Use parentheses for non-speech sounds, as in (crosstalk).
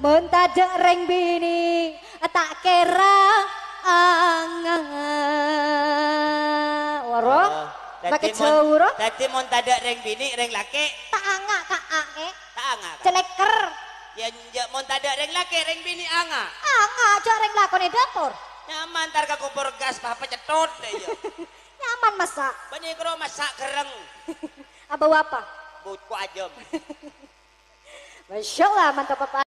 Muntajeng ring bini tak kira angah. Warung. Oh, Pakai jauh roh. muntajeng ring bini ring laki. Tak angah kak ake. Tak kak Celeker. Ya njak ya, muntajeng ring laki ring bini angah. Angah aja ring lakone dapur. Nyaman tar kubur gas bapak cetut deh. Ya. (laughs) Nyaman masak. Banyak roh masak kereng. (laughs) Apa apa? Buku aja. (laughs) Masya Allah mantap apa?